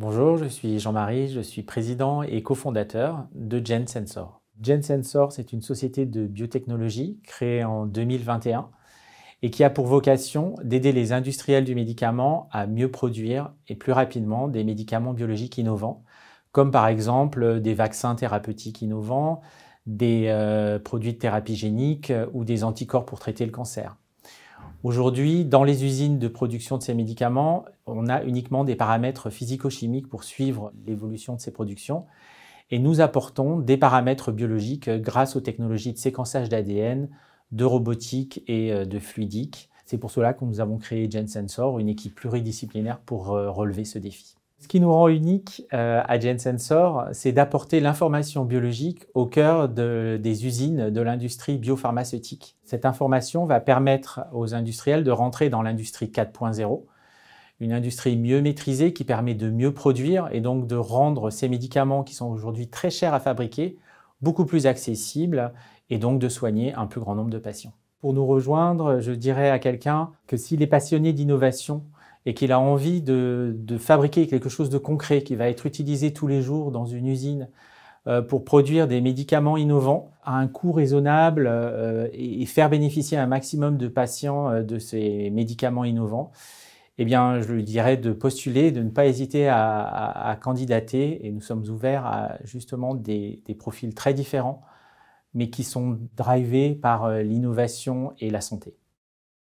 Bonjour, je suis Jean-Marie, je suis président et cofondateur de GenSensor. GenSensor, c'est une société de biotechnologie créée en 2021 et qui a pour vocation d'aider les industriels du médicament à mieux produire et plus rapidement des médicaments biologiques innovants, comme par exemple des vaccins thérapeutiques innovants, des euh, produits de thérapie génique ou des anticorps pour traiter le cancer. Aujourd'hui, dans les usines de production de ces médicaments, on a uniquement des paramètres physico-chimiques pour suivre l'évolution de ces productions. Et nous apportons des paramètres biologiques grâce aux technologies de séquençage d'ADN, de robotique et euh, de fluidique. C'est pour cela que nous avons créé GenSensor, une équipe pluridisciplinaire pour euh, relever ce défi. Ce qui nous rend unique euh, à GenSensor, c'est d'apporter l'information biologique au cœur des usines de l'industrie biopharmaceutique. Cette information va permettre aux industriels de rentrer dans l'industrie 4.0, une industrie mieux maîtrisée qui permet de mieux produire et donc de rendre ces médicaments qui sont aujourd'hui très chers à fabriquer beaucoup plus accessibles et donc de soigner un plus grand nombre de patients. Pour nous rejoindre, je dirais à quelqu'un que s'il est passionné d'innovation, et qu'il a envie de, fabriquer quelque chose de concret qui va être utilisé tous les jours dans une usine euh, pour produire des médicaments innovants à un coût raisonnable euh, et faire bénéficier un maximum de patients euh, de ces médicaments innovants, eh bien, je lui dirais de postuler, de ne pas hésiter à, candidater. Et nous sommes ouverts à justement des profils très différents, mais qui sont drivés par l'innovation et la santé.